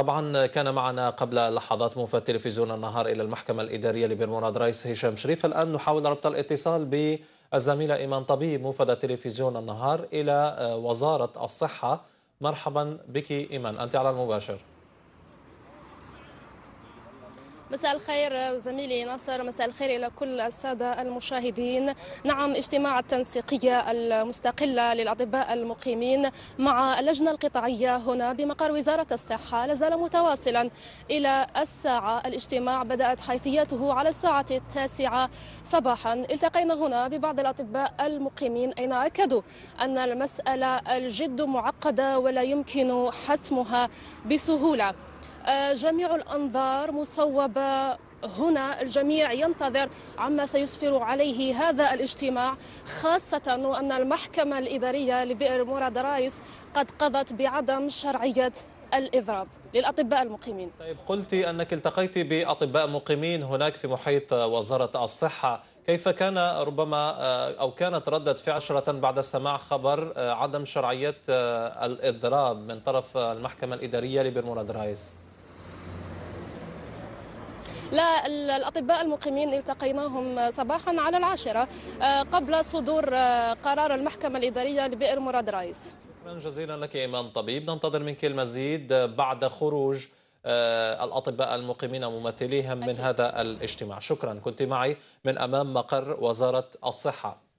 طبعا كان معنا قبل لحظات موفد تلفزيون النهار إلى المحكمة الإدارية لبرموناد رئيس هشام شريف الآن نحاول ربط الاتصال بالزميلة إيمان طبيب موفد تلفزيون النهار إلى وزارة الصحة مرحبا بك إيمان أنت على المباشر مساء الخير زميلي ناصر مساء الخير إلى كل السادة المشاهدين نعم اجتماع التنسيقية المستقلة للأطباء المقيمين مع اللجنة القطاعية هنا بمقر وزارة الصحة لازال متواصلا إلى الساعة الاجتماع بدأت حيثياته على الساعة التاسعة صباحا التقينا هنا ببعض الأطباء المقيمين أين أكدوا أن المسألة الجد معقدة ولا يمكن حسمها بسهولة آه، جميع الأنظار مصوبة هنا الجميع ينتظر عما سيسفر عليه هذا الاجتماع خاصة وأن المحكمة الإدارية لبئر مراد رايس قد قضت بعدم شرعية الإضراب للأطباء المقيمين طيب قلت أنك التقيت بأطباء مقيمين هناك في محيط وزارة الصحة كيف كان ربما آه، أو كانت ردة في عشرة بعد سماع خبر آه، عدم شرعية الإضراب من طرف المحكمة الإدارية لبئر مراد رايس لا الأطباء المقيمين التقيناهم صباحا على العاشرة آه، قبل صدور آه، قرار المحكمة الإدارية لبئر مراد رايس شكرا جزيلا لك إيمان طبيب ننتظر منك المزيد بعد خروج آه، الأطباء المقيمين وممثليهم من أكيد. هذا الاجتماع شكرا كنت معي من أمام مقر وزارة الصحة